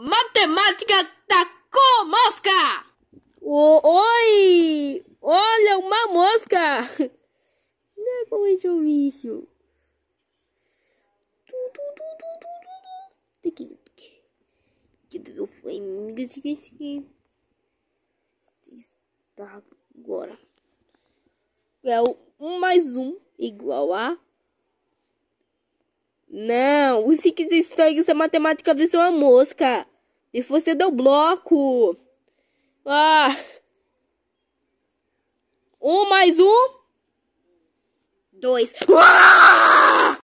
Matemática da mosca! oi! Olha, uma mosca! Não é como esse bicho. É foi amiga, Está agora. É o mais um igual a não, os cinco estranhos é matemática versão é a mosca. E você deu bloco. Ah. Um mais um. Dois. Ah!